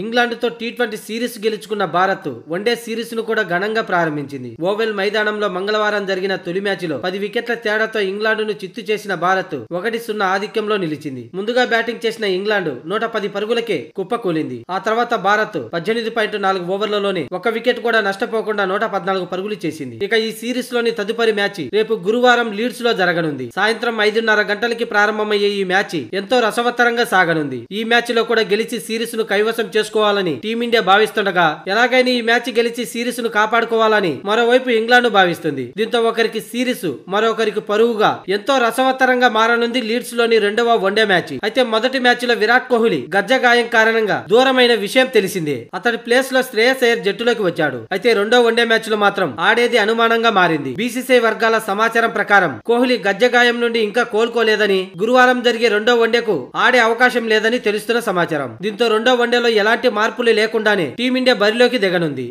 ఇంగ్లాండ్తో T twenty series గెలుచుకున్న Bharat one day సిరీస్ను కూడా ఘనంగా ప్రారంభించింది ఓవెల్ మైదానంలో మంగళవారం జరిగిన తొలి మ్యాచ్లో పది వికెట్ల తేడాతో ఇంగ్లాండ్ను చిత్తు చేసిన భారత్ ఒకటి సున్నా ఆధిక్యంలో నిలిచింది ముందుగా బ్యాటింగ్ చేసిన ఇంగ్లాండ్ నూట పది పరుగులకే కుప్పకూలింది ఆ తర్వాత భారత్ పద్దెనిమిది పాయింట్ నాలుగు ఓవర్లలోనే ఒక వికెట్ కూడా నష్టపోకుండా నూట పద్నాలుగు పరుగులు చేసింది ఇక ఈ సిరీస్ లోని తదుపరి మ్యాచ్ రేపు గురువారం లీడ్స్ లో జరగనుంది సాయంత్రం ఐదున్నర గంటలకి ప్రారంభమయ్యే ఈ మ్యాచ్ ఎంతో రసవత్తరంగా సాగనుంది ఈ మ్యాచ్ లో కూడా గెలిచి సిరీస్ ను కైవసం చేసుకు చేసుకోవాలని టీమిండియా భావిస్తుండగా ఎలాగైనా ఈ మ్యాచ్ గెలిచి సిరీస్ ను కాపాడుకోవాలని మరోవైపు ఇంగ్లాండ్ భావిస్తుంది దీంతో ఒకరికి సిరీస్ మరొకరికి పరుగుగా ఎంతో రసవత్తరంగా మారనుంది లీడ్స్ లోని రెండవ వన్డే మ్యాచ్ అయితే మొదటి మ్యాచ్ లో విరాట్ కోహ్లీ గజ్జ గాయం కారణంగా దూరమైన విషయం తెలిసిందే అతడి ప్లేస్ లో శ్రేయస్ అయ్యర్ జట్టులోకి వచ్చాడు అయితే రెండో వన్డే మ్యాచ్ లో మాత్రం ఆడేది అనుమానంగా మారింది బీసీసీఐ వర్గాల సమాచారం ప్రకారం కోహ్లీ గజ్జ గాయం నుండి ఇంకా కోలుకోలేదని గురువారం జరిగే రెండో వన్డేకు ఆడే అవకాశం లేదని తెలుస్తున్న సమాచారం దీంతో రెండో వన్డేలో ఎలాంటి ఎలాంటి మార్పులు లేకుండానే టీమిండియా బరిలోకి దిగనుంది